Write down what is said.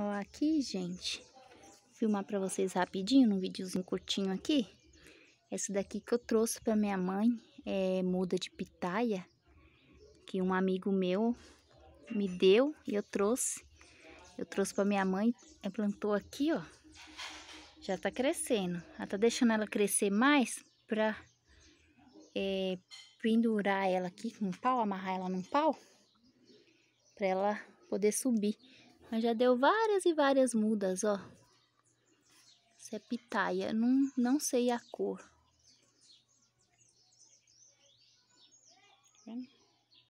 Ó, aqui, gente, filmar pra vocês rapidinho, num videozinho curtinho aqui. Essa daqui que eu trouxe pra minha mãe é muda de pitaia, que um amigo meu me deu e eu trouxe. Eu trouxe pra minha mãe, plantou aqui, ó. Já tá crescendo. Ela tá deixando ela crescer mais pra é, pendurar ela aqui com um pau, amarrar ela num pau, pra ela poder subir. Mas já deu várias e várias mudas, ó. Isso é pitaia, não, não sei a cor. Tá vendo?